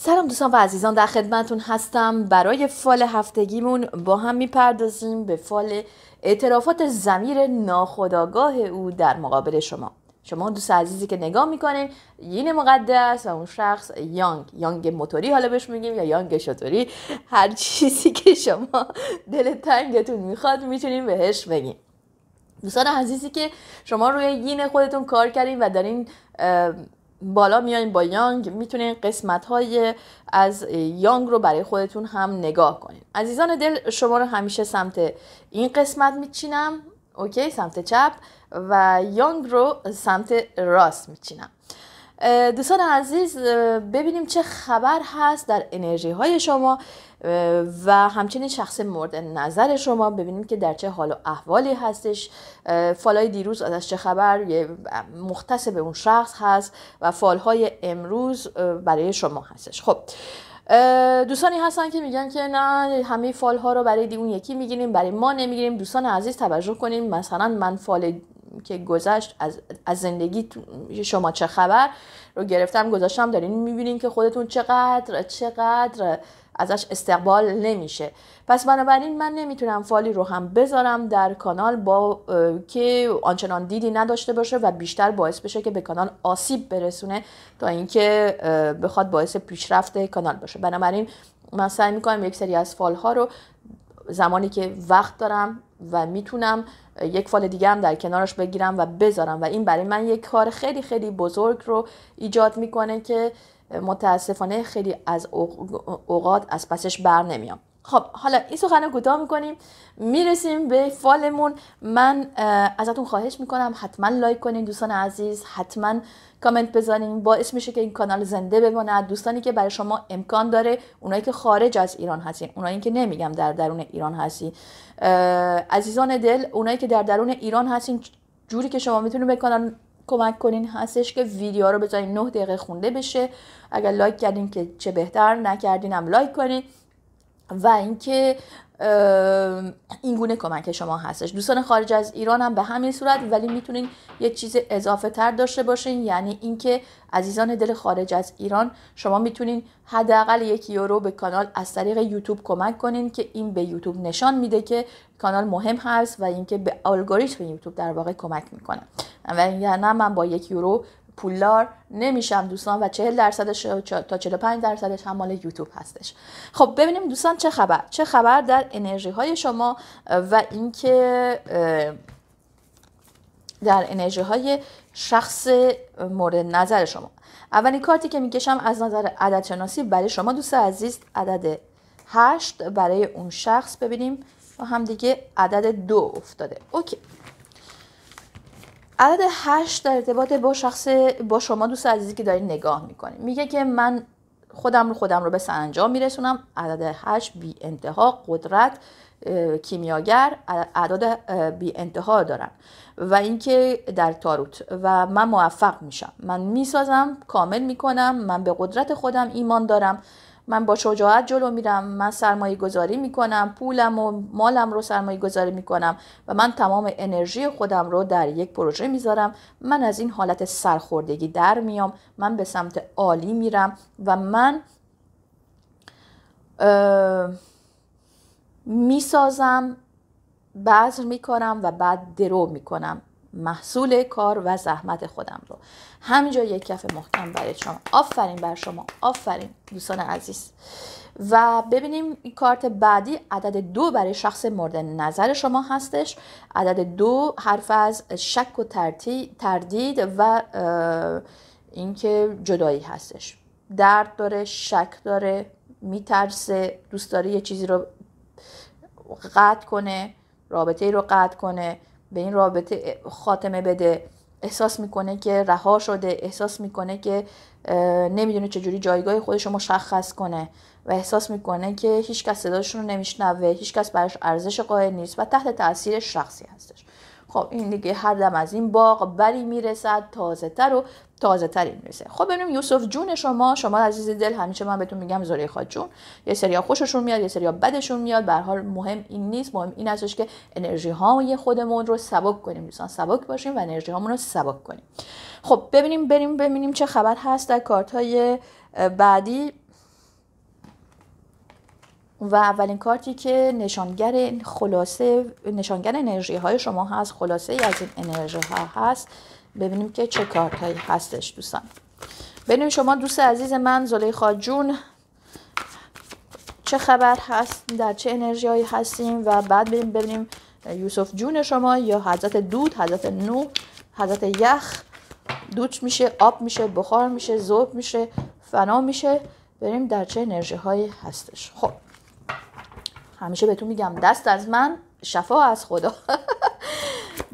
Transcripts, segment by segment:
سلام دوستان و عزیزان در خدمتون هستم برای فال هفتگیمون با هم میپردازیم به فال اعترافات زمیر ناخداگاه او در مقابل شما شما دوست عزیزی که نگاه میکنین یین مقدس و اون شخص یانگ یانگ موتوری حالا بهش میگیم یا یانگ شطوری هر چیزی که شما دل تنگتون میخواد میتونیم بهش بگیم دوستان عزیزی که شما روی یین خودتون کار کردین و دارین بالا میایین با یانگ میتونین قسمت های از یانگ رو برای خودتون هم نگاه کنین عزیزان دل شما رو همیشه سمت این قسمت میچینم اوکی سمت چپ و یانگ رو سمت راست میچینم دوستان عزیز ببینیم چه خبر هست در انرژی های شما و همچنین شخص مورد نظر شما ببینیم که در چه حال و احوالی هستش فالای دیروز از چه خبر یه مختص به اون شخص هست و فالهای امروز برای شما هستش خب دوستانی هستن که میگن که نه همه فال ها رو برای اون یکی میگیریم برای ما نمیگیریم دوستان عزیز توجه کنیم مثلا من فال که گذشت از, از زندگی شما چه خبر رو گرفتم گذاشتم دارین میبینین که خودتون چقدر چقدر ازش استقبال نمیشه پس بنابراین من نمیتونم فالی رو هم بذارم در کانال با که آنچنان دیدی نداشته باشه و بیشتر باعث بشه که به کانال آسیب برسونه تا اینکه بخواد باعث پیشرفت کانال باشه بنابراین من سعی میکنم یک سری از فال ها رو زمانی که وقت دارم و میتونم یک فال دیگه هم در کنارش بگیرم و بذارم و این برای من یک کار خیلی خیلی بزرگ رو ایجاد میکنه که متاسفانه خیلی از اوقات از پسش بر نمیام خب حالا این سخن رو کوتاه میکنیم میرسیم به فالمون من ازتون خواهش میکنم حتما لایک کنین دوستان عزیز حتما کامنت بذارین باعث میشه که این کانال زنده بماند دوستانی که برای شما امکان داره اونایی که خارج از ایران هستین اونایی که نمیگم در درون ایران هستین عزیزان دل اونایی که در درون ایران هستین جوری که شما میتونید به کمک کنین هستش که ویدیو رو بذارین 9 دقیقه خونده بشه اگر لایک کردین که چه بهتر نکردین هم لایک کنین و اینکه این گونه کمک شما هستش دوستان خارج از ایران هم به همین صورت ولی میتونین یه چیز اضافه تر داشته باشین یعنی اینکه عزیزان دل خارج از ایران شما میتونین حداقل یک یورو به کانال از طریق یوتیوب کمک کنین که این به یوتیوب نشان میده که کانال مهم هست و اینکه به الگوریتم یوتیوب در واقع کمک میکنه و یعنی من با یک یورو پولدار نمیشم دوستان و 40 درصدش تا 45 درصدش هم مال یوتیوب هستش خب ببینیم دوستان چه خبر چه خبر در انرژی های شما و اینکه در انرژی های شخص مورد نظر شما اولین کارتی که میکشم از نظر عدد شناسی برای شما دوست عزیز عدد 8 برای اون شخص ببینیم و هم دیگه عدد دو افتاده اوکی عدد هشت در ارتباط با شخص با شما دوست عزیزی که دارید نگاه میکنی میگه که من خودم رو خودم رو به سرانجام میرسونم عدد هشت بی انتها قدرت کیمیاگر اعداد بی انتها دارن و اینکه در تاروت و من موفق میشم من میسازم کامل میکنم من به قدرت خودم ایمان دارم من با شجاعت جلو میرم من سرمایه گذاری میکنم پولم و مالم رو سرمایه گذاری میکنم و من تمام انرژی خودم رو در یک پروژه میذارم من از این حالت سرخوردگی در میام من به سمت عالی میرم و من میسازم بذر میکنم و بعد درو میکنم محصول کار و زحمت خودم رو همینجا یک کف محکم برای شما آفرین بر شما آفرین دوستان عزیز و ببینیم کارت بعدی عدد دو برای شخص مورد نظر شما هستش عدد دو حرف از شک و تردید و اینکه جدایی هستش درد داره شک داره میترسه دوست داره یه چیزی رو قطع کنه رابطه ای رو قطع کنه به این رابطه خاتمه بده احساس میکنه که رها شده احساس میکنه که نمیدونه چجوری جایگاه خودش رو مشخص کنه و احساس میکنه که هیچکس صداشون رو نمیشنوه هیچکس براش ارزش قائل نیست و تحت تاثیر شخصی هستش خب این دیگه هر دم از این باغ بری میرسد تازه تر و تازه تری میرسه خب ببینیم یوسف جون شما شما عزیز دل همیشه من بهتون میگم زلیخا جون یه سریا خوششون میاد یه سریا بدشون میاد به حال مهم این نیست مهم این هستش که انرژی های خودمون رو سبک کنیم دوستان سبک باشیم و انرژی هامون رو سبک کنیم خب ببینیم بریم ببینیم چه خبر هست در کارت های بعدی و اولین کارتی که نشانگر خلاصه نشانگر انرژی های شما هست خلاصه ای از این انرژی ها هست ببینیم که چه کارت هایی هستش دوستان ببینیم شما دوست عزیز من زلیخا جون چه خبر هست در چه انرژی هایی هستیم و بعد ببینیم, ببینیم یوسف جون شما یا حضرت دود حضرت نو حضرت یخ دوچ میشه آب میشه بخار میشه ذوب میشه فنا میشه بریم در چه انرژی هایی هستش خب همیشه بهتون میگم دست از من شفا از خدا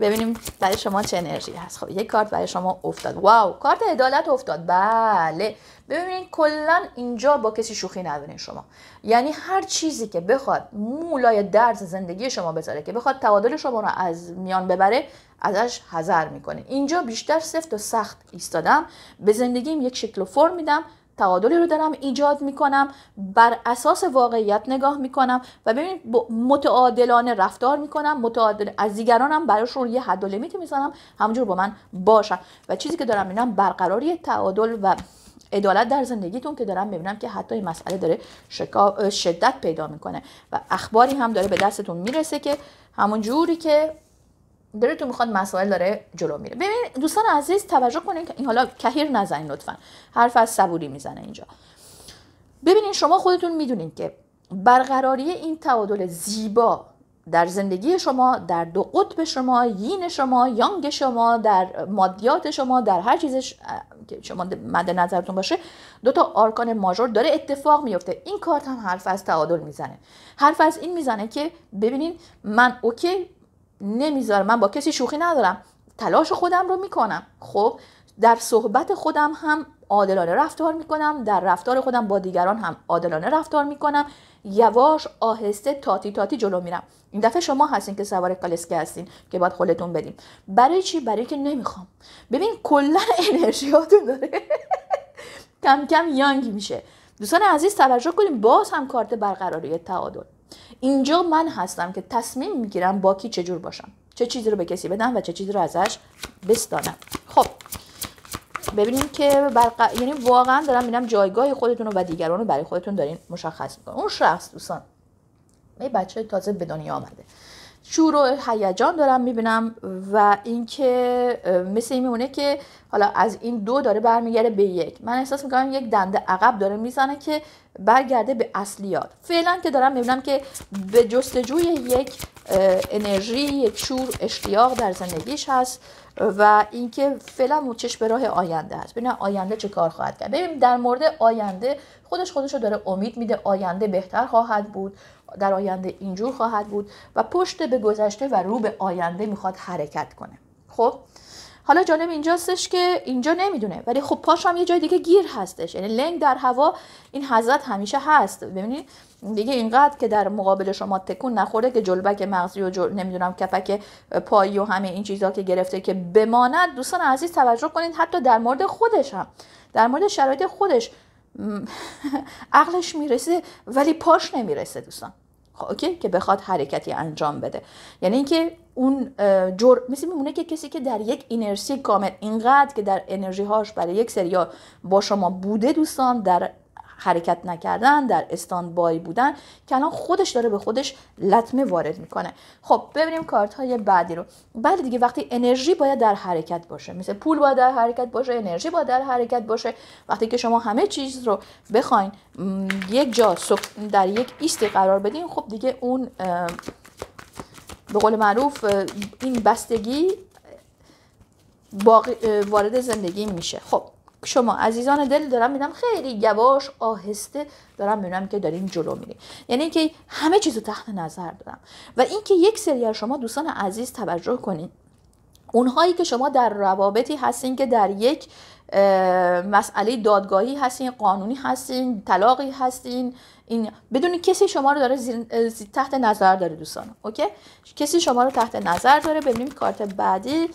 ببینیم برای شما چه انرژی هست خب یک کارت برای شما افتاد واو کارت عدالت افتاد بله ببینید کلا اینجا با کسی شوخی ندارین شما یعنی هر چیزی که بخواد مولای درز زندگی شما بذاره که بخواد تعادل شما رو از میان ببره ازش حذر میکنه اینجا بیشتر سفت و سخت ایستادم به زندگیم یک شکل و فرم میدم تعادلی رو دارم ایجاد میکنم بر اساس واقعیت نگاه میکنم و ببینید متعادلانه رفتار میکنم متعادل از دیگرانم براشون یه حد و لیمیتی میزنم همونجور با من باشم و چیزی که دارم میبینم برقراری تعادل و عدالت در زندگیتون که دارم میبینم که حتی این مسئله داره شدت پیدا میکنه و اخباری هم داره به دستتون میرسه که همون جوری که داره تو میخواد مسائل داره جلو میره ببین دوستان عزیز توجه کنین که این حالا کهیر نزنین لطفا حرف از صبوری میزنه اینجا ببینین شما خودتون میدونین که برقراری این تعادل زیبا در زندگی شما در دو قطب شما یین شما یانگ شما در مادیات شما در هر چیزش که شما مد نظرتون باشه دو تا آرکان ماژور داره اتفاق میفته این کارت هم حرف از تعادل میزنه حرف از این میزنه که ببینین من اوکی نمیذارم من با کسی شوخی ندارم تلاش خودم رو میکنم خب در صحبت خودم هم عادلانه رفتار میکنم در رفتار خودم با دیگران هم عادلانه رفتار میکنم یواش آهسته تاتی تاتی جلو میرم این دفعه شما هستین که سوار کالسکه هستین که باید خودتون بدیم برای چی برای که نمیخوام ببین کلا انرژیاتون داره کم کم یانگ میشه دوستان عزیز توجه کنیم باز هم کارت برقراری تعادل اینجا من هستم که تصمیم میگیرم با کی چجور باشم چه چیزی رو به کسی بدم و چه چیزی رو ازش بستانم خب ببینیم که برق... یعنی واقعا دارم میرم جایگاه خودتون رو و دیگران رو برای خودتون دارین مشخص میکنم اون شخص دوستان یه بچه تازه به دنیا آمده شور و هیجان دارم میبینم و اینکه مثل این میمونه که حالا از این دو داره برمیگرده به یک من احساس میکنم یک دنده عقب داره میزنه که برگرده به اصلیات فعلا که دارم میبینم که به جستجوی یک انرژی یک شور اشتیاق در زندگیش هست و اینکه فعلا موچش به راه آینده هست ببینم آینده چه کار خواهد کرد ببینیم در مورد آینده خودش خودش رو داره امید میده آینده بهتر خواهد بود در آینده اینجور خواهد بود و پشت به گذشته و رو به آینده میخواد حرکت کنه خب حالا جالب اینجاستش که اینجا نمیدونه ولی خب پاش هم یه جای دیگه گیر هستش یعنی لنگ در هوا این حضرت همیشه هست ببینید دیگه اینقدر که در مقابل شما تکون نخورده که جلبک مغزی و جل... نمیدونم کپک پایی و همه این چیزها که گرفته که بماند دوستان عزیز توجه کنید حتی در مورد خودش هم در مورد شرایط خودش عقلش میرسه ولی پاش نمیرسه دوستان خب، اوکی که بخواد حرکتی انجام بده یعنی اینکه اون جور مثل میمونه که کسی که در یک اینرسی کامل اینقدر که در انرژی هاش برای یک سریا با شما بوده دوستان در حرکت نکردن در استانبای بودن که الان خودش داره به خودش لطمه وارد میکنه خب ببینیم کارت های بعدی رو بعد بله دیگه وقتی انرژی باید در حرکت باشه مثل پول باید در حرکت باشه انرژی باید در حرکت باشه وقتی که شما همه چیز رو بخواین یک جا در یک ایستی قرار بدین خب دیگه اون به قول معروف این بستگی وارد زندگی میشه خب شما عزیزان دل دارم میدم خیلی یواش آهسته دارم میبینم که دارین جلو میرین یعنی اینکه همه چیزو تحت نظر دارم و اینکه یک سری از شما دوستان عزیز توجه کنین اونهایی که شما در روابطی هستین که در یک مسئله دادگاهی هستین قانونی هستین طلاقی هستین این بدون کسی شما رو داره زیر... تحت نظر داره دوستان اوکی کسی شما رو تحت نظر داره ببینیم کارت بعدی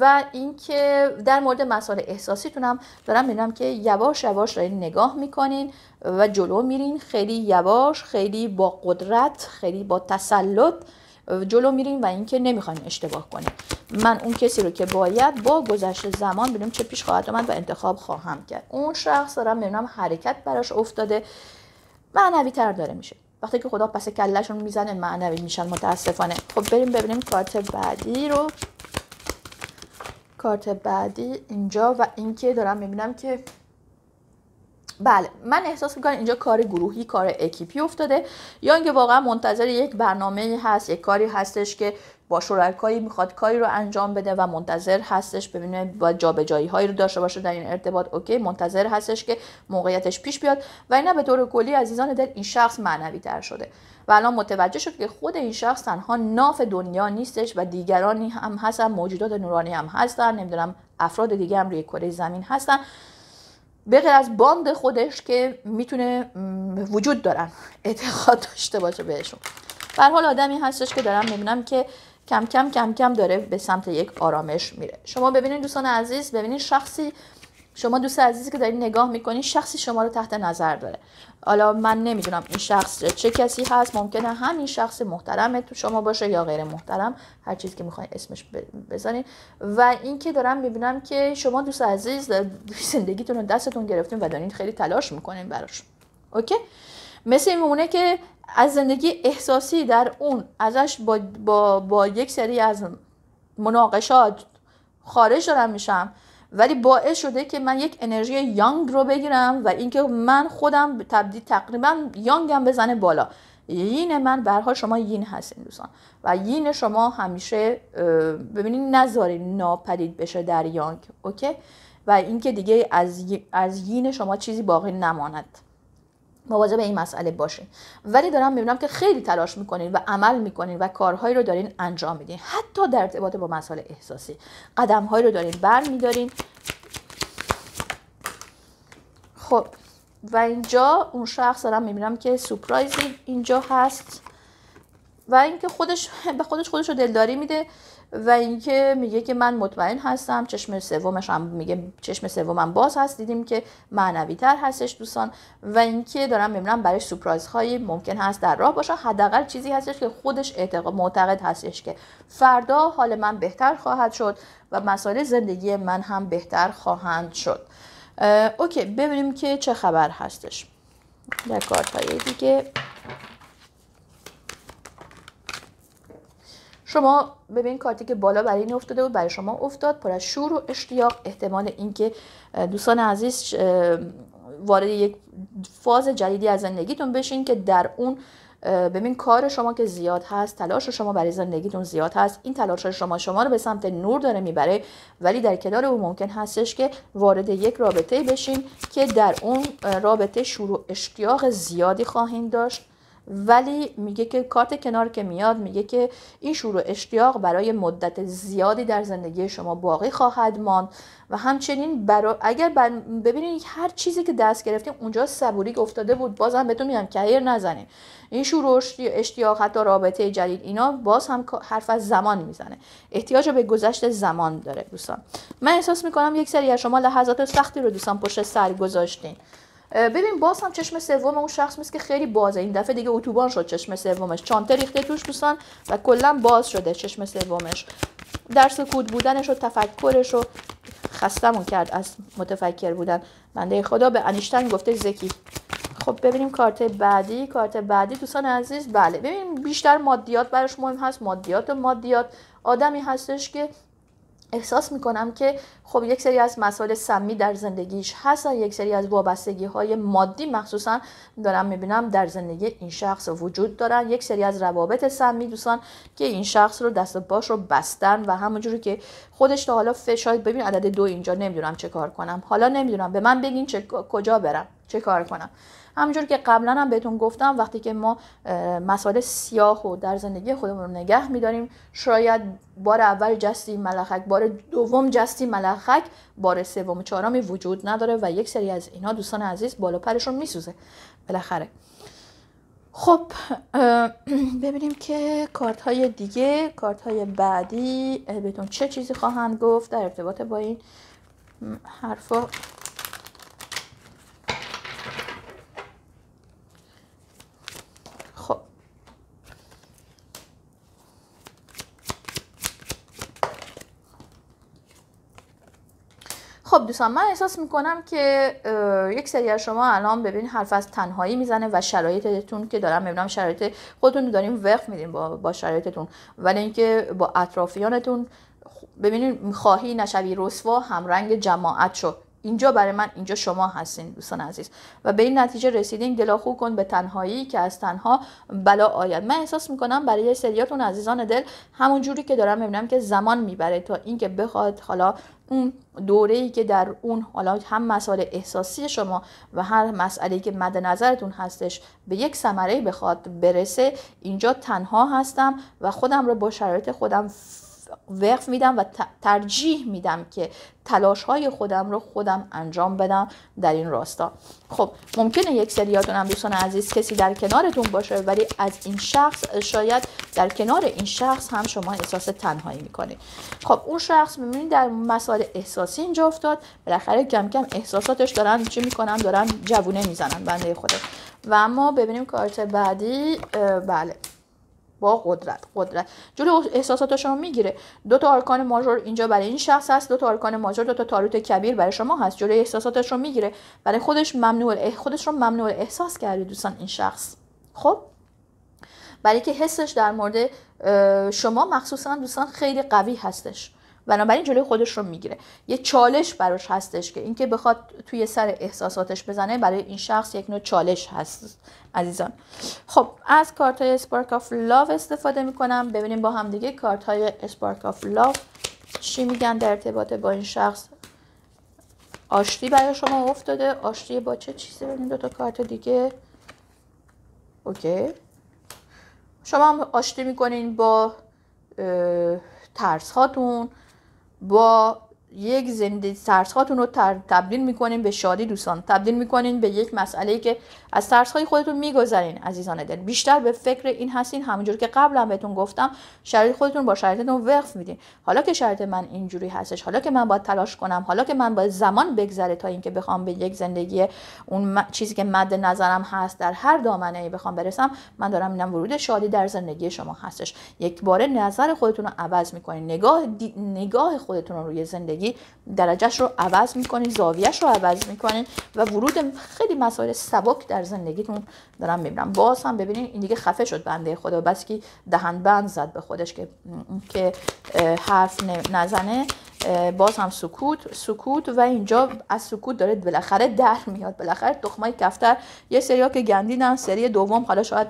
و اینکه در مورد مسائل احساسیتون هم دارم میبینم که یواش یواش دارین نگاه میکنین و جلو میرین خیلی یواش خیلی با قدرت خیلی با تسلط جلو میرین و اینکه نمیخوایم اشتباه کنین من اون کسی رو که باید با گذشت زمان ببینم چه پیش خواهد آمد و انتخاب خواهم کرد اون شخص دارم میبینم حرکت براش افتاده معنوی تر داره میشه وقتی که خدا پس کلشون میزنه معنوی میشن متاسفانه خب بریم ببینیم کارت بعدی رو کارت بعدی اینجا و اینکه دارم میبینم که بله من احساس میکنم اینجا کار گروهی کار اکیپی افتاده یا اینکه واقعا منتظر یک برنامه هست یک کاری هستش که با شرکایی میخواد کاری رو انجام بده و منتظر هستش ببینه با جایی هایی رو داشته باشه در این ارتباط اوکی منتظر هستش که موقعیتش پیش بیاد و اینا به طور کلی عزیزان دل این شخص معنوی تر شده و الان متوجه شد که خود این شخص تنها ناف دنیا نیستش و دیگرانی هم هستن موجودات نورانی هم هستن نمیدونم افراد دیگه هم روی کره زمین هستن به از باند خودش که میتونه وجود دارن اعتقاد داشته باشه بهشون به حال آدمی هستش که دارم میبینم که کم کم کم کم داره به سمت یک آرامش میره شما ببینید دوستان عزیز ببینید شخصی شما دوست عزیزی که دارین نگاه میکنین شخصی شما رو تحت نظر داره حالا من نمیدونم این شخص چه کسی هست ممکنه همین شخص محترم تو شما باشه یا غیر محترم هر چیزی که میخواین اسمش بزنین و اینکه دارم میبینم که شما دوست عزیز زندگیتون رو دستتون گرفتین و دارین خیلی تلاش میکنین براش اوکی مثل این میمونه که از زندگی احساسی در اون ازش با, با, با یک سری از مناقشات خارج دارم میشم ولی باعث شده که من یک انرژی یانگ رو بگیرم و اینکه من خودم تبدیل تقریبا یانگم بزنه بالا یین من برها شما یین هستین دوستان و یین شما همیشه ببینین نذارین ناپدید بشه در یانگ اوکی و اینکه دیگه از از یین شما چیزی باقی نماند مواظب این مسئله باشین ولی دارم میبینم که خیلی تلاش میکنین و عمل میکنین و کارهایی رو دارین انجام میدین حتی در ارتباط با مسئله احساسی قدمهایی رو دارین بر میدارین خب و اینجا اون شخص دارم میبینم که سپرایزی اینجا هست و اینکه خودش به خودش خودش رو دلداری میده و اینکه میگه که من مطمئن هستم چشم سومش هم میگه چشم سومم باز هست دیدیم که معنوی تر هستش دوستان و اینکه دارم میبینم برای سورپرایز هایی ممکن هست در راه باشه حداقل چیزی هستش که خودش اعتقاد معتقد هستش که فردا حال من بهتر خواهد شد و مسائل زندگی من هم بهتر خواهند شد اوکی ببینیم که چه خبر هستش در کارت های دیگه شما ببین کارتی که بالا برای این افتاده بود برای شما افتاد پر از شور و اشتیاق احتمال اینکه دوستان عزیز وارد یک فاز جدیدی از زندگیتون بشین که در اون ببین کار شما که زیاد هست تلاش شما برای زندگیتون زیاد هست این تلاش شما شما رو به سمت نور داره میبره ولی در کنار اون ممکن هستش که وارد یک رابطه بشین که در اون رابطه شروع اشتیاق زیادی خواهیم داشت ولی میگه که کارت کنار که میاد میگه که این شروع اشتیاق برای مدت زیادی در زندگی شما باقی خواهد ماند و همچنین اگر بر... ببینید هر چیزی که دست گرفتیم اونجا صبوری افتاده بود هم بهتون میگم کهیر نزنید این شور و اشتیاق حتی رابطه جدید اینا باز هم حرف از زمان میزنه احتیاج به گذشت زمان داره دوستان من احساس میکنم یک سری از شما لحظات سختی رو دوستان پشت سر گذاشتین ببین باز هم چشم سوم اون شخص میست که خیلی بازه این دفعه دیگه اتوبان شد چشم سومش چانته ریخته توش دوستان و کلا باز شده چشم سومش در سکوت بودنش و تفکرش و خستمون کرد از متفکر بودن بنده خدا به انیشتن گفته زکی خب ببینیم کارت بعدی کارت بعدی دوستان عزیز بله ببینیم بیشتر مادیات براش مهم هست مادیات و مادیات آدمی هستش که احساس میکنم که خب یک سری از مسائل سمی در زندگیش هستن یک سری از وابستگی های مادی مخصوصا دارم میبینم در زندگی این شخص وجود دارن یک سری از روابط سمی دوستان که این شخص رو دست باش رو بستن و همونجوری که خودش تا حالا فشار ببین عدد دو اینجا نمیدونم چه کار کنم حالا نمیدونم به من بگین چه کجا برم چه کار کنم همونجور که قبلا هم بهتون گفتم وقتی که ما مسائل سیاه و در زندگی خودمون نگه میداریم شاید بار اول جستی ملخک بار دوم جستی ملخک بار سوم چهارمی وجود نداره و یک سری از اینا دوستان عزیز بالا پرشون میسوزه بالاخره خب ببینیم که کارت های دیگه کارت های بعدی بهتون چه چیزی خواهند گفت در ارتباط با این حرفا خب دوستان من احساس میکنم که یک سری از شما الان ببینید حرف از تنهایی میزنه و شرایطتون که دارم میبینم شرایط خودتون داریم وقف میدیم با, با شرایطتون ولی اینکه با اطرافیانتون ببینید خواهی نشوی رسوا همرنگ جماعت شد اینجا برای من اینجا شما هستین دوستان عزیز و به این نتیجه رسیدین خوب کن به تنهایی که از تنها بلا آید من احساس میکنم برای سریاتون عزیزان دل همون جوری که دارم میبینم که زمان میبره تا اینکه بخواد حالا اون دوره ای که در اون حالا هم مسائل احساسی شما و هر مسئله که مد نظرتون هستش به یک ثمره بخواد برسه اینجا تنها هستم و خودم رو با شرایط خودم وقف میدم و ترجیح میدم که تلاش های خودم رو خودم انجام بدم در این راستا خب ممکنه یک سریاتون هم دوستان عزیز کسی در کنارتون باشه ولی از این شخص شاید در کنار این شخص هم شما احساس تنهایی میکنید خب اون شخص میبینید در مسائل احساسی اینجا افتاد بالاخره کم کم احساساتش دارن چی میکنن دارن جوونه میزنن بنده خودش و اما ببینیم کارت بعدی بله با قدرت قدرت جلو احساسات شما میگیره دو تا آرکان ماژور اینجا برای این شخص هست دو تا آرکان ماژور دو تا تاروت کبیر برای شما هست جلو احساساتش رو میگیره برای خودش ممنوع خودش رو ممنوع احساس کرده دوستان این شخص خب برای که حسش در مورد شما مخصوصا دوستان خیلی قوی هستش بنابراین جلوی خودش رو میگیره یه چالش براش هستش که اینکه بخواد توی سر احساساتش بزنه برای این شخص یک نوع چالش هست عزیزان خب از کارت های اسپارک آف لاو استفاده میکنم ببینیم با هم دیگه کارت های اسپارک آف لاو چی میگن در ارتباط با این شخص آشتی برای شما افتاده آشتی با چه چیزی ببینیم دو تا کارت دیگه اوکی شما هم آشتی میکنین با ترس هاتون 我。یک زندگی ترسهاتون رو تبدیل میکنین به شادی دوستان تبدیل میکنین به یک مسئله که از های خودتون میگذرین عزیزان دل بیشتر به فکر این هستین همونجور که قبلا هم بهتون گفتم شرایط خودتون با شرایطتون وقف میدین حالا که شرایط من اینجوری هستش حالا که من باید تلاش کنم حالا که من باید زمان بگذره تا اینکه بخوام به یک زندگی اون چیزی که مد نظرم هست در هر دامنه ای بخوام برسم من دارم اینم ورود شادی در زندگی شما هستش یک بار نظر خودتون رو عوض میکنین نگاه دی... نگاه خودتون رو روی زندگی زندگی درجهش رو عوض میکنین زاویهش رو عوض میکنین و ورود خیلی مسائل سبک در زندگیتون دارم میبینم باز هم ببینین این دیگه خفه شد بنده خدا بس که دهن بند زد به خودش که که حرف نزنه باز هم سکوت سکوت و اینجا از سکوت داره بالاخره در میاد بالاخره تخمای کفتر یه ها که گندیدن سری دوم حالا شاید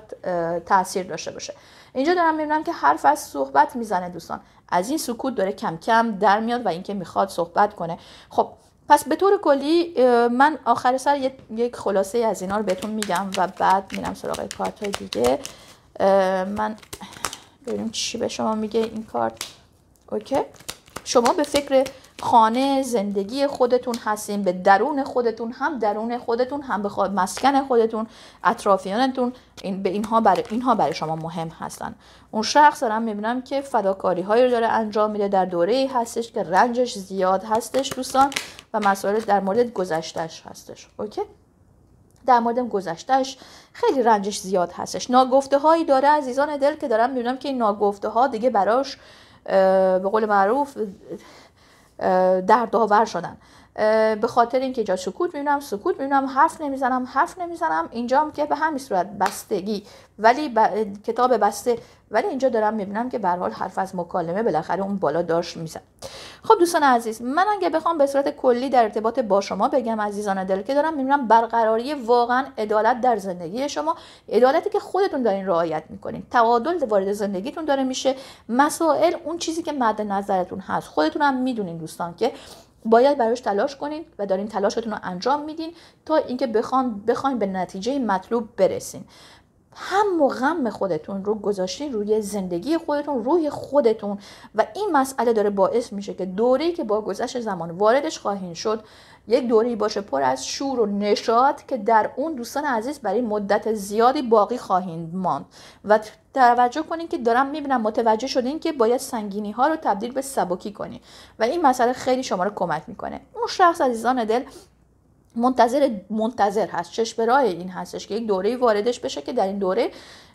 تاثیر داشته باشه اینجا دارم میبینم که حرف از صحبت میزنه دوستان از این سکوت داره کم کم در میاد و اینکه میخواد صحبت کنه خب پس به طور کلی من آخر سر یک خلاصه از اینا رو بهتون میگم و بعد میرم سراغ کارت های دیگه من ببینیم چی به شما میگه این کارت اوکی شما به فکر خانه زندگی خودتون هستین به درون خودتون هم درون خودتون هم به خود مسکن خودتون اطرافیانتون این به اینها برای اینها برای شما مهم هستن اون شخص دارم میبینم که فداکاری هایی رو داره انجام میده در دوره هستش که رنجش زیاد هستش دوستان و مسائل در مورد گذشتش هستش اوکی در مورد گذشتش خیلی رنجش زیاد هستش ناگفته هایی داره عزیزان دل که دارم میبینم که این ناگفته ها دیگه براش به قول معروف در شدن به خاطر اینکه اینجا سکوت میبینم سکوت میبینم حرف نمیزنم حرف نمیزنم اینجا هم که به همین صورت بستگی ولی کتاب بسته ولی اینجا دارم میبینم که به حال حرف از مکالمه بالاخره اون بالا داشت میزن خب دوستان عزیز من اگه بخوام به صورت کلی در ارتباط با شما بگم عزیزان دل که دارم میبینم برقراری واقعا عدالت در زندگی شما عدالتی که خودتون دارین رعایت میکنین تعادل وارد زندگیتون داره میشه مسائل اون چیزی که مد نظرتون هست خودتون هم میدونین دوستان که باید براش تلاش کنین و دارین تلاشتون رو انجام میدین تا اینکه بخوان بخواین به نتیجه مطلوب برسین هم و غم خودتون رو گذاشتین روی زندگی خودتون روی خودتون و این مسئله داره باعث میشه که دوره‌ای که با گذشت زمان واردش خواهین شد یک دوره‌ای باشه پر از شور و نشاط که در اون دوستان عزیز برای مدت زیادی باقی خواهین ماند و توجه کنین که دارم میبینم متوجه شدین که باید سنگینی ها رو تبدیل به سبکی کنین و این مسئله خیلی شما رو کمک میکنه اون شخص عزیزان دل منتظر منتظر هست چش به راه این هستش که یک دوره واردش بشه که در این دوره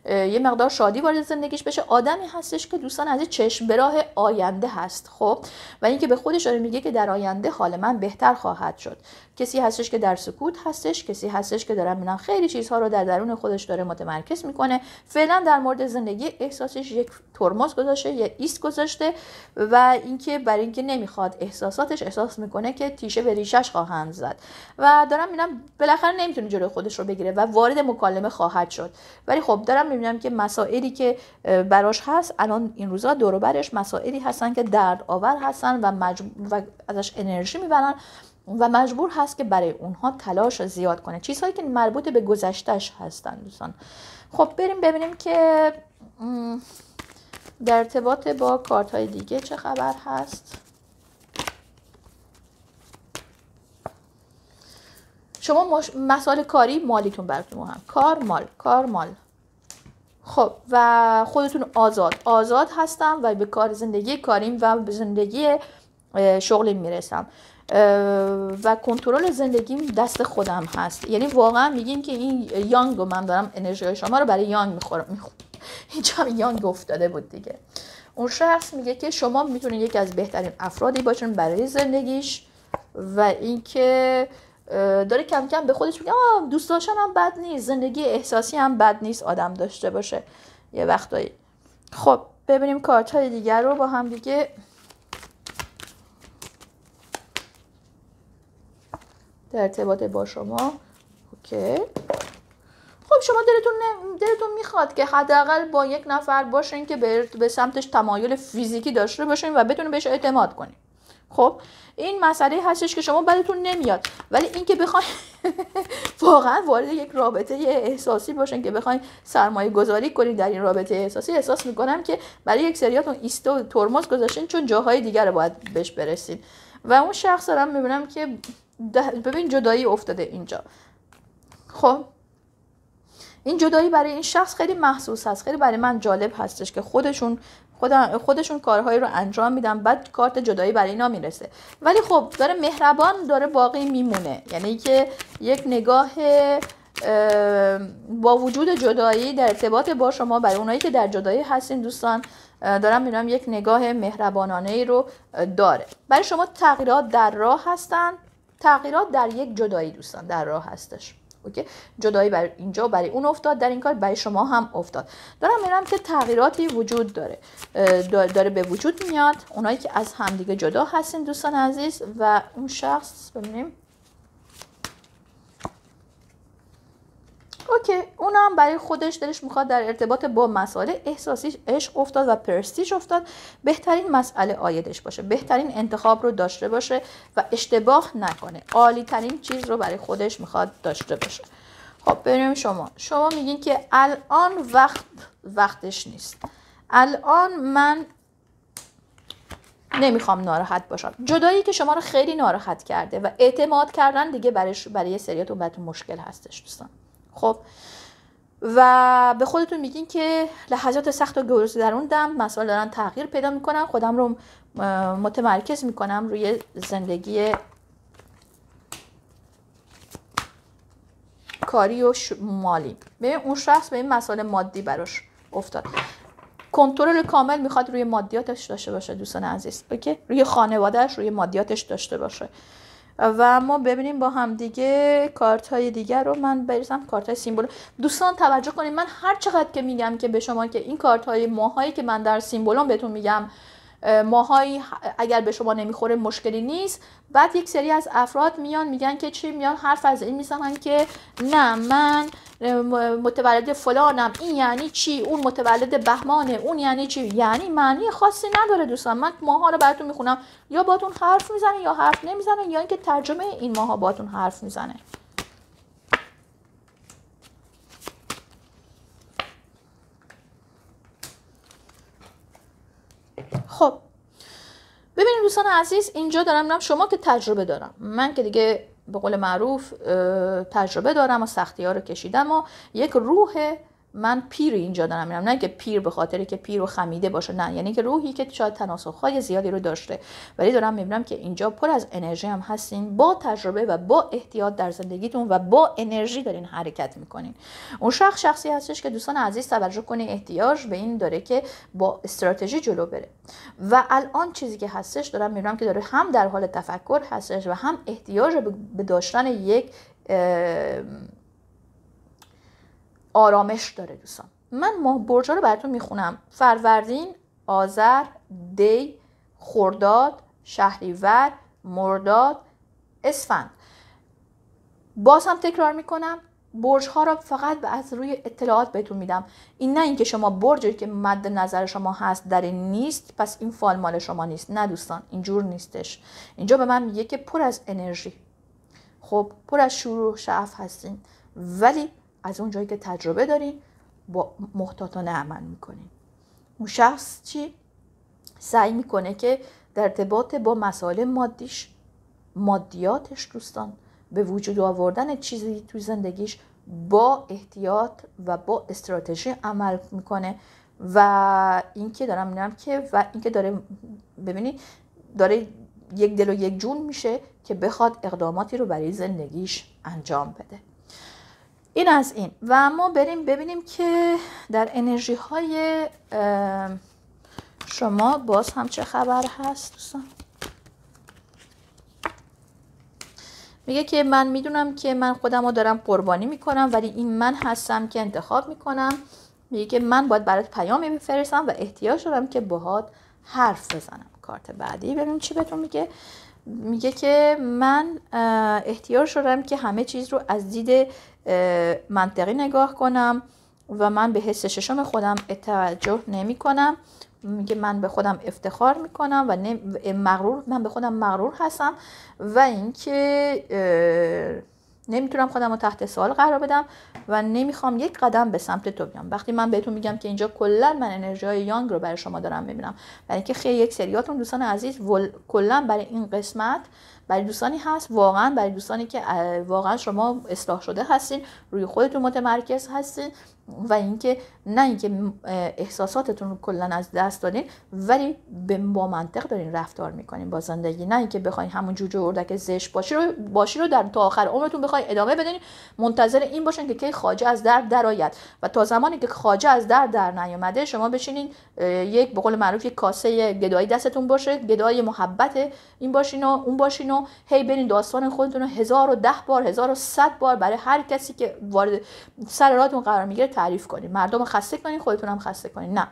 یه مقدار شادی وارد زندگیش بشه آدمی هستش که دوستان از چشم به راه آینده هست خب و اینکه به خودش داره میگه که در آینده حال من بهتر خواهد شد کسی هستش که در سکوت هستش کسی هستش که دارم میبینم خیلی چیزها رو در درون خودش داره متمرکز میکنه فعلا در مورد زندگی احساسش یک ترمز گذاشته یا ایست گذاشته و اینکه برای اینکه نمیخواد احساساتش احساس میکنه که تیشه به ریشش خواهند زد و دارم میگم بالاخره نمیتونه جلوی خودش رو بگیره و وارد مکالمه خواهد شد ولی خب دارم میبینم که مسائلی که براش هست الان این روزا دوروبرش مسائلی هستن که درد آور هستن و, ازش انرژی میبرن و مجبور هست که برای اونها تلاش زیاد کنه چیزهایی که مربوط به گذشتش هستن دوستان خب بریم ببینیم که در ارتباط با کارت های دیگه چه خبر هست شما مسائل کاری مالیتون براتون مهم کار مال کار مال خب و خودتون آزاد آزاد هستم و به کار زندگی کاریم و به زندگی شغلیم میرسم و کنترل زندگیم دست خودم هست یعنی واقعا میگیم که این یانگ رو من دارم انرژی شما رو برای یانگ میخورم میخورم اینجا یانگ افتاده بود دیگه اون شخص میگه که شما میتونید یکی از بهترین افرادی باشین برای زندگیش و اینکه داره کم کم به خودش میگه دوست داشتن هم بد نیست زندگی احساسی هم بد نیست آدم داشته باشه یه وقتایی خب ببینیم کارت های دیگر رو با هم دیگه در ارتباط با شما اوکی خب شما دلتون, دلتون میخواد که حداقل با یک نفر باشین که به, سمتش تمایل فیزیکی داشته باشین و بتونین بهش اعتماد کنین خب این مسئله هستش که شما بدتون نمیاد ولی اینکه بخواین واقعا وارد یک رابطه احساسی باشن که بخواین سرمایه گذاری کنید در این رابطه احساسی احساس میکنم که برای یک سریاتون ایست و ترمز گذاشتین چون جاهای دیگر رو باید بهش برسید و اون شخص دارم میبینم که ببین جدایی افتاده اینجا خب این جدایی برای این شخص خیلی محسوس هست خیلی برای من جالب هستش که خودشون خودشون کارهایی رو انجام میدن بعد کارت جدایی برای اینا میرسه ولی خب داره مهربان داره باقی میمونه یعنی که یک نگاه با وجود جدایی در ارتباط با شما برای اونایی که در جدایی هستین دوستان دارم میرم یک نگاه مهربانانه ای رو داره برای شما تغییرات در راه هستن تغییرات در یک جدایی دوستان در راه هستش اوکی جدایی بر اینجا برای اون افتاد در این کار برای شما هم افتاد دارم میرم که تغییراتی وجود داره داره به وجود میاد اونایی که از همدیگه جدا هستین دوستان عزیز و اون شخص ببینیم اوکی اون هم برای خودش دلش میخواد در ارتباط با مسئله احساسیش عشق افتاد و پرستیج افتاد بهترین مسئله آیدش باشه بهترین انتخاب رو داشته باشه و اشتباه نکنه عالی ترین چیز رو برای خودش میخواد داشته باشه خب بریم شما شما میگین که الان وقت وقتش نیست الان من نمیخوام ناراحت باشم جدایی که شما رو خیلی ناراحت کرده و اعتماد کردن دیگه برای برای سریاتون مشکل هستش دوستان خب و به خودتون میگین که لحظات سخت و در دم مسائل دارن تغییر پیدا میکنن خودم رو متمرکز میکنم روی زندگی کاری و مالی ببین اون شخص به این مسائل مادی براش افتاد کنترل کامل میخواد روی مادیاتش داشته باشه دوستان عزیز اوکی روی خانوادهش روی مادیاتش داشته باشه و ما ببینیم با هم دیگه کارت های دیگر رو من بریزم کارت های سیمبول دوستان توجه کنید من هر چقدر که میگم که به شما که این کارت های ماهایی که من در سیمبولم بهتون میگم ماهای اگر به شما نمیخوره مشکلی نیست بعد یک سری از افراد میان میگن که چی میان حرف از این میزنن که نه من متولد فلانم این یعنی چی اون متولد بهمانه اون یعنی چی یعنی معنی خاصی نداره دوستان من ماها رو براتون میخونم یا باتون حرف میزنه یا حرف نمیزنه یا اینکه ترجمه این ماها باتون حرف میزنه خب ببینید دوستان عزیز اینجا دارم میرم شما که تجربه دارم من که دیگه به قول معروف تجربه دارم و سختی ها رو کشیدم و یک روح من پیر اینجا دارم میرم نه که پیر به خاطر که پیر و خمیده باشه نه یعنی که روحی که شاید تناسخهای زیادی رو داشته ولی دارم میبینم که اینجا پر از انرژی هم هستین با تجربه و با احتیاط در زندگیتون و با انرژی دارین حرکت میکنین اون شخص شخصی هستش که دوستان عزیز توجه کنه احتیاج به این داره که با استراتژی جلو بره و الان چیزی که هستش دارم میبینم که داره هم در حال تفکر هستش و هم احتیاج به داشتن یک آرامش داره دوستان من ماه برجا رو براتون میخونم فروردین آذر دی خرداد شهریور مرداد اسفند باز هم تکرار میکنم برج ها را فقط از روی اطلاعات بهتون میدم این نه اینکه شما برجی که مد نظر شما هست در این نیست پس این فال مال شما نیست نه دوستان اینجور نیستش اینجا به من میگه که پر از انرژی خب پر از شروع شعف هستین ولی از اون جایی که تجربه داریم با محتاطانه عمل میکنیم اون شخص چی سعی میکنه که در ارتباط با مسائل مادیش مادیاتش دوستان به وجود آوردن چیزی تو زندگیش با احتیاط و با استراتژی عمل میکنه و اینکه دارم میگم که و اینکه داره ببینید داره یک دل و یک جون میشه که بخواد اقداماتی رو برای زندگیش انجام بده این از این و ما بریم ببینیم که در انرژی های شما باز هم چه خبر هست دوستان میگه که من میدونم که من خودم رو دارم قربانی میکنم ولی این من هستم که انتخاب میکنم میگه که من باید برات پیامی بفرستم و احتیاج دارم که باهات حرف بزنم کارت بعدی ببینیم چی بهتون میگه میگه که من احتیاج دارم که همه چیز رو از دید منطقی نگاه کنم و من به حس ششم خودم توجه نمی کنم میگه من به خودم افتخار کنم و مغرور من به خودم مغرور هستم و اینکه نمیتونم خودم رو تحت سوال قرار بدم و نمیخوام یک قدم به سمت تو بیام وقتی من بهتون میگم که اینجا کلا من انرژی یانگ رو برای شما دارم میبینم برای اینکه خیلی یک سریاتون دوستان عزیز کلا برای این قسمت برای دوستانی هست واقعا برای دوستانی که واقعا شما اصلاح شده هستین روی خودتون متمرکز هستین و اینکه نه اینکه احساساتتون رو کلا از دست دادین ولی به با منطق دارین رفتار میکنین با زندگی نه اینکه بخواین همون جوجه اردک زش باشی رو باشی رو در تا آخر عمرتون بخواین ادامه بدین منتظر این باشین که کی خاجه از در درآید و تا زمانی که خاجه از در در نیامده شما بشینین یک به قول معروف یک کاسه گدایی دستتون باشه گدای محبت این باشین و اون باشین و هی برین داستان خودتون رو هزار و ده بار هزار و صد بار برای هر کسی که وارد سر راهتون قرار میگیره تعریف کنید مردم خسته کنید خودتون هم خسته کنید نه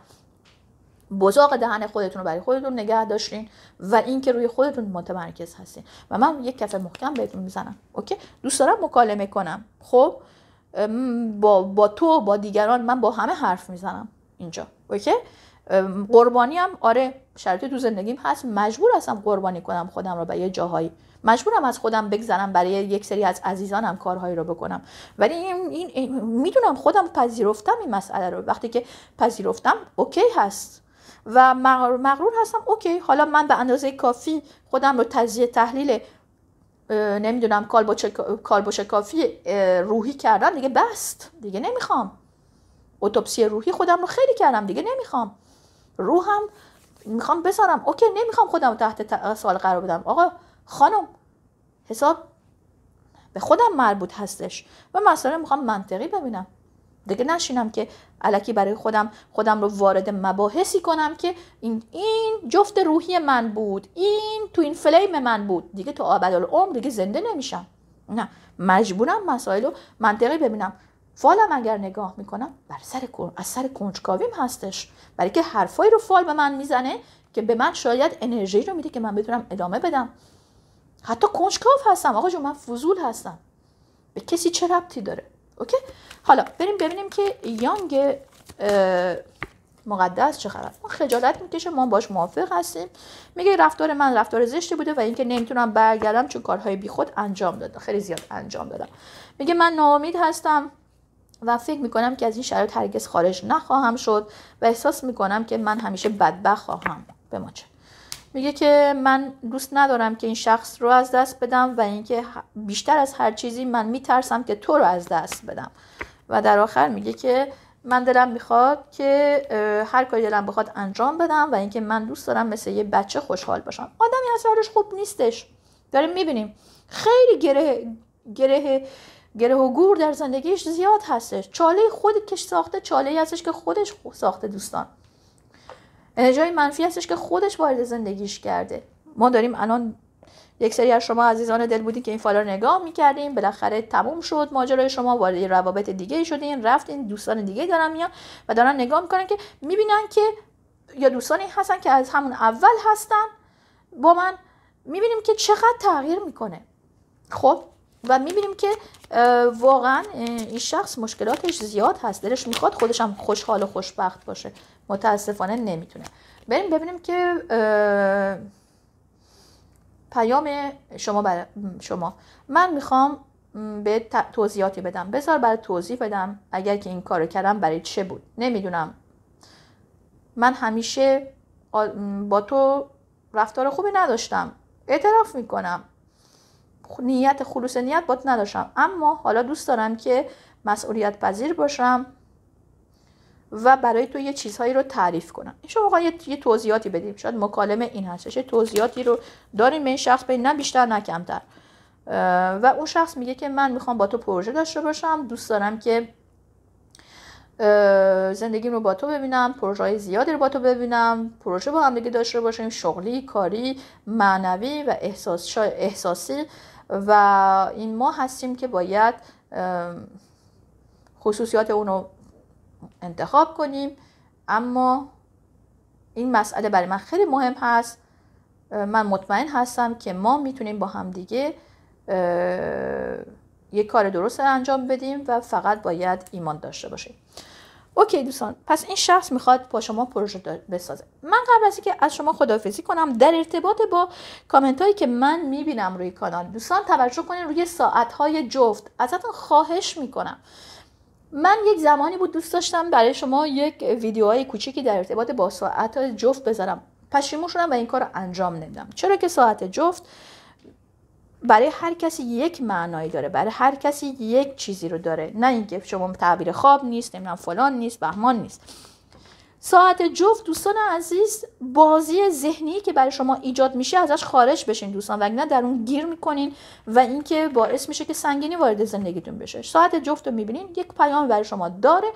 بزاق دهن خودتون رو برای خودتون نگه داشتین و اینکه روی خودتون متمرکز هستین و من یک کف محکم بهتون میزنم اوکی دوست دارم مکالمه کنم خب با, با تو با دیگران من با همه حرف میزنم اینجا اوکی قربانی هم آره شرطی تو زندگیم هست مجبور هستم قربانی کنم خودم رو به یه جاهایی مجبورم از خودم بگذرم برای یک سری از عزیزانم کارهایی رو بکنم ولی این, میدونم خودم پذیرفتم این مسئله رو وقتی که پذیرفتم اوکی هست و مغرور هستم اوکی حالا من به اندازه کافی خودم رو تجزیه تحلیل نمیدونم کالبوش کافی روحی کردم دیگه بست دیگه نمیخوام اتوپسی روحی خودم رو خیلی کردم دیگه نمیخوام روحم میخوام بذارم اوکی نمیخوام خودم تحت سوال قرار بدم آقا خانم حساب به خودم مربوط هستش و مسئله میخوام منطقی ببینم دیگه نشینم که علکی برای خودم خودم رو وارد مباحثی کنم که این این جفت روحی من بود این تو این فلیم من بود دیگه تو آبدال عمر دیگه زنده نمیشم نه مجبورم مسائل رو منطقی ببینم فالم اگر نگاه میکنم بر سر از سر کنجکاویم هستش برای که حرفایی رو فال به من میزنه که به من شاید انرژی رو میده که من بتونم ادامه بدم حتی کنجکاف هستم آقا جون من فضول هستم به کسی چه ربطی داره اوکی حالا بریم ببینیم که یانگ مقدس چه خبر ما خجالت میکشه ما باش موافق هستیم میگه رفتار من رفتار زشتی بوده و اینکه نمیتونم برگردم چون کارهای بیخود انجام دادم خیلی زیاد انجام دادم میگه من ناامید هستم و فکر میکنم که از این شرایط هرگز خارج نخواهم شد و احساس میکنم که من همیشه بدبخت خواهم به میگه که من دوست ندارم که این شخص رو از دست بدم و اینکه بیشتر از هر چیزی من میترسم که تو رو از دست بدم و در آخر میگه که من دلم میخواد که هر کاری دلم بخواد انجام بدم و اینکه من دوست دارم مثل یه بچه خوشحال باشم آدمی از حالش خوب نیستش داریم میبینیم خیلی گره گره گره و گور در زندگیش زیاد هستش چاله خود کش ساخته چاله ای هستش که خودش ساخته دوستان انرژی یعنی منفی هستش که خودش وارد زندگیش کرده ما داریم الان یک سری از شما عزیزان دل بودی که این فالا نگاه میکردیم بالاخره تموم شد ماجرای شما وارد روابط دیگه ای شدین رفتین دوستان دیگه دارن میان و دارن نگاه میکنن که میبینن که یا دوستانی هستن که از همون اول هستن با من میبینیم که چقدر تغییر میکنه خب و میبینیم که واقعا این شخص مشکلاتش زیاد هست دلش میخواد خودش هم خوشحال و خوشبخت باشه متاسفانه نمیتونه بریم ببینیم که پیام شما برای شما من میخوام به توضیحاتی بدم بذار برای توضیح بدم اگر که این کارو کردم برای چه بود نمیدونم من همیشه با تو رفتار خوبی نداشتم اعتراف میکنم نیت خلوص نیت تو نداشتم اما حالا دوست دارم که مسئولیت پذیر باشم و برای تو یه چیزهایی رو تعریف کنم این شما یه،, توضیحاتی بدیم شاید مکالمه این هستش یه توضیحاتی رو داریم به این شخص به نه بیشتر نه کمتر و اون شخص میگه که من میخوام با تو پروژه داشته باشم دوست دارم که زندگیم رو با تو ببینم پروژه های زیادی رو با تو ببینم پروژه با هم داشته باشیم شغلی کاری معنوی و احساسی و این ما هستیم که باید خصوصیات اون رو انتخاب کنیم اما این مسئله برای من خیلی مهم هست من مطمئن هستم که ما میتونیم با همدیگه یک کار درست انجام بدیم و فقط باید ایمان داشته باشیم اوکی دوستان پس این شخص میخواد با شما پروژه بسازه من قبل از اینکه از شما خدافیزی کنم در ارتباط با کامنت هایی که من میبینم روی کانال دوستان توجه کنید روی ساعت های جفت ازتون خواهش میکنم من یک زمانی بود دوست داشتم برای شما یک ویدیوهای کوچیکی در ارتباط با ساعت های جفت بذارم پشیمون شدم و این کار انجام نمیدم. چرا که ساعت جفت برای هر کسی یک معنایی داره برای هر کسی یک چیزی رو داره نه اینکه شما تعبیر خواب نیست نمیدونم فلان نیست بهمان نیست ساعت جفت دوستان عزیز بازی ذهنی که برای شما ایجاد میشه ازش خارج بشین دوستان وگرنه در اون گیر میکنین و اینکه باعث میشه که سنگینی وارد زندگیتون بشه ساعت جفت رو میبینین یک پیام برای شما داره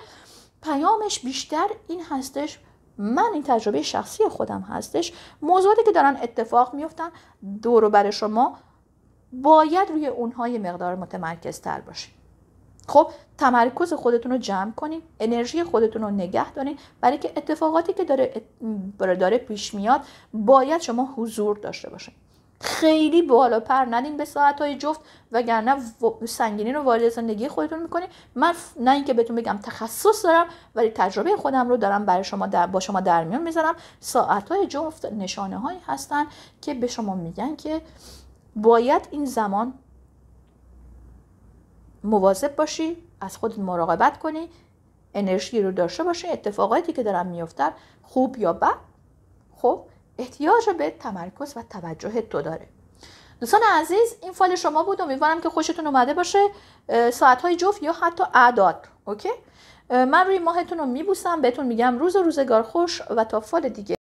پیامش بیشتر این هستش من این تجربه شخصی خودم هستش موضوعاتی که دارن اتفاق میفتن دور برای شما باید روی اونها یه مقدار تر باشید خب تمرکز خودتون رو جمع کنین انرژی خودتون رو نگه دارین برای که اتفاقاتی که داره, داره پیش میاد باید شما حضور داشته باشین خیلی بالا پر ندین به ساعت های جفت وگرنه سنگینی رو وارد زندگی خودتون میکنین من نه اینکه بهتون بگم تخصص دارم ولی تجربه خودم رو دارم برای شما با شما در میون میذارم ساعت های جفت نشانه هایی هستن که به شما میگن که باید این زمان مواظب باشی از خودت مراقبت کنی انرژی رو داشته باشی اتفاقاتی که دارم میفتن خوب یا بد خب احتیاج به تمرکز و توجه تو داره دوستان عزیز این فال شما بود امیدوارم که خوشتون اومده باشه ساعت‌های جفت یا حتی اعداد اوکی من روی ماهتون رو میبوسم بهتون میگم روز و روزگار خوش و تا فال دیگه